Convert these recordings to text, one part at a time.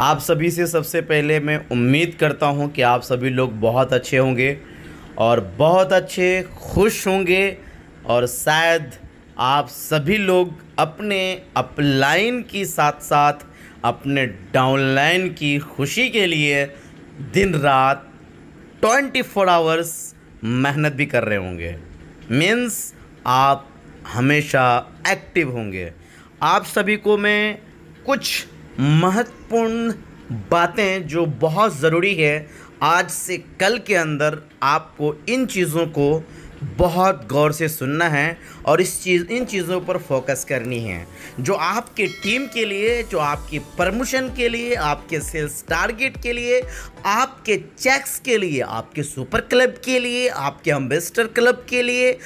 आप सभी से सबसे पहले मैं उम्मीद करता हूं कि आप सभी लोग बहुत अच्छे होंगे और बहुत अच्छे खुश होंगे और शायद आप सभी लोग अपने अपलाइन की साथ साथ अपने डाउनलाइन की खुशी के लिए दिन रात 24 फोर आवर्स मेहनत भी कर रहे होंगे मीन्स आप हमेशा एक्टिव होंगे आप सभी को मैं कुछ महत्वपूर्ण बातें जो बहुत ज़रूरी है आज से कल के अंदर आपको इन चीज़ों को बहुत गौर से सुनना है और इस चीज़ इन चीज़ों पर फोकस करनी है जो आपके टीम के लिए जो आपकी प्रमोशन के लिए आपके सेल्स टारगेट के लिए आपके चेक्स के लिए आपके सुपर क्लब के लिए आपके अम्बेस्टर क्लब के लिए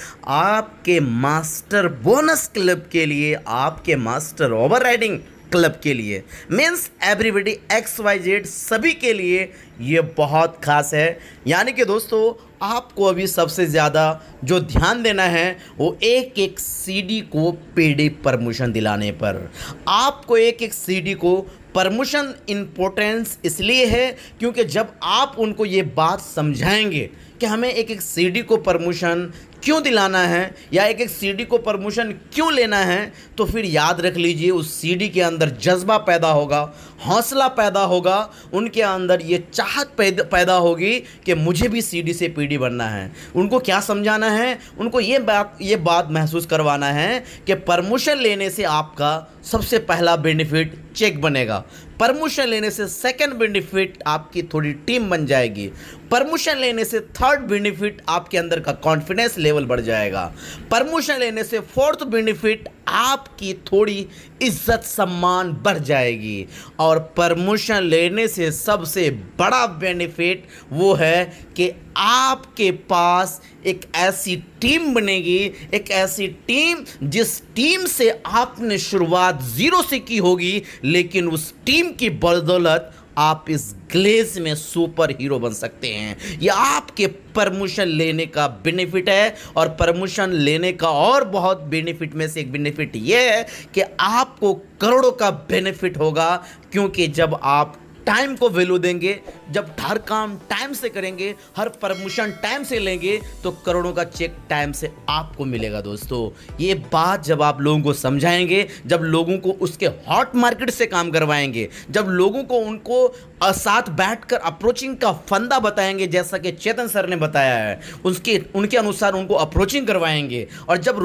आपके मास्टर बोनस क्लब के लिए आपके मास्टर ओवर राइडिंग क्लब के लिए means everybody X Y Z सभी के लिए ये बहुत खास है यानी कि दोस्तों आपको अभी सबसे ज़्यादा जो ध्यान देना है वो एक एक सीडी को पेडी परमिशन दिलाने पर आपको एक एक सीडी को परमिशन इम्पोर्टेंस इसलिए है क्योंकि जब आप उनको ये बात समझाएंगे कि हमें एक एक सीडी को परमिशन क्यों दिलाना है या एक एक सीडी को प्रमोशन क्यों लेना है तो फिर याद रख लीजिए उस सीडी के अंदर जज्बा पैदा होगा हौसला पैदा होगा उनके अंदर ये चाहत पैदा होगी कि मुझे भी सीडी से पीडी बनना है उनको क्या समझाना है उनको ये बात ये बात महसूस करवाना है कि प्रमोशन लेने से आपका सबसे पहला बेनिफिट चेक बनेगा परमोशन लेने से सेकंड बेनिफिट आपकी थोड़ी टीम बन जाएगी परमोशन लेने से थर्ड बेनिफिट आपके अंदर का कॉन्फिडेंस लेवल बढ़ जाएगा परमोशन लेने से फोर्थ बेनिफिट आपकी थोड़ी इज्जत सम्मान बढ़ जाएगी और प्रमोशन लेने से सबसे बड़ा बेनिफिट वो है कि आपके पास एक ऐसी टीम बनेगी एक ऐसी टीम जिस टीम से आपने शुरुआत ज़ीरो से की होगी लेकिन उस टीम की बदौलत आप इस ग्लेज में सुपर हीरो बन सकते हैं यह आपके परमोशन लेने का बेनिफिट है और परमोशन लेने का और बहुत बेनिफिट में से एक बेनिफिट यह है कि आपको करोड़ों का बेनिफिट होगा क्योंकि जब आप टाइम को वैल्यू देंगे जब हर काम टाइम से करेंगे हर परमिशन टाइम से लेंगे तो करोड़ों का चेक टाइम से आपको मिलेगा दोस्तों ये बात जब आप लोगों को समझाएंगे जब लोगों को उसके हॉट मार्केट से काम करवाएंगे जब लोगों को उनको और साथ बैठकर अप्रोचिंग का फंदा बताएंगे जैसा कि चेतन सर ने बताया है उसके उनके अनुसार उनको अप्रोचिंग करवाएंगे और जब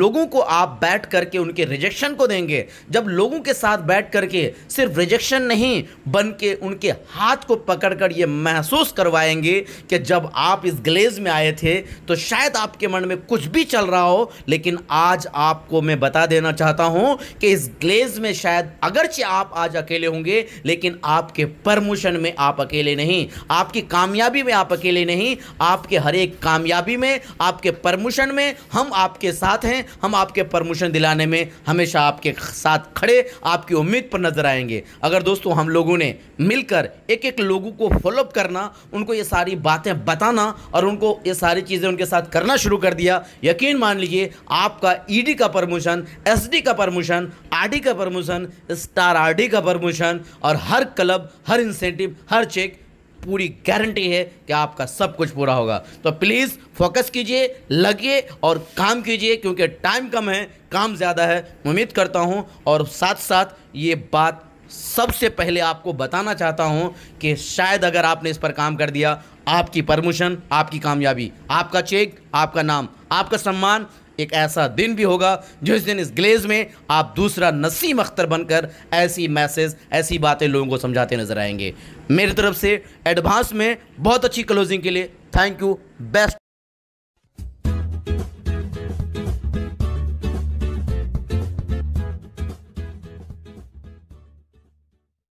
लोगों को आप बैठ करके उनके रिजेक्शन को देंगे जब लोगों के साथ बैठ करके सिर्फ रिजेक्शन नहीं बन के उनके हाथ को पकड़ कर ये महसूस करवाएंगे कि जब आप इस ग्लेज में आए थे तो शायद आपके मन में कुछ भी चल रहा हो लेकिन आज आपको मैं बता देना चाहता हूँ कि इस ग्लेज में शायद अगरचे आप आज अकेले होंगे लेकिन आपके प्रमोशन में आप अकेले नहीं आपकी कामयाबी में आप अकेले नहीं आपके हर एक कामयाबी में आपके प्रमोशन में हम आपके साथ हैं हम आपके प्रमोशन दिलाने में हमेशा आपके साथ खड़े आपकी उम्मीद पर नजर आएंगे अगर दोस्तों हम लोगों ने मिलकर एक एक लोगों को फॉलोअप करना उनको ये सारी बातें बताना और उनको ये सारी चीज़ें उनके साथ करना शुरू कर दिया यकीन मान लीजिए आपका ईडी e का प्रमोशन एसडी का प्रमोशन आरडी का प्रमोशन स्टार आरडी का प्रमोशन और हर क्लब हर हर इंसेंटिव हर चेक पूरी गारंटी है कि आपका सब कुछ पूरा होगा तो प्लीज़ फोकस कीजिए लगिए और काम कीजिए क्योंकि टाइम कम है काम ज़्यादा है उम्मीद करता हूँ और साथ साथ ये बात सबसे पहले आपको बताना चाहता हूँ कि शायद अगर आपने इस पर काम कर दिया आपकी परमिशन आपकी कामयाबी आपका चेक आपका नाम आपका सम्मान एक ऐसा दिन भी होगा जिस दिन इस ग्लेज में आप दूसरा नसीम अख्तर बनकर ऐसी मैसेज ऐसी बातें लोगों को समझाते नजर आएंगे मेरी तरफ से एडवांस में बहुत अच्छी क्लोजिंग के लिए थैंक यू बेस्ट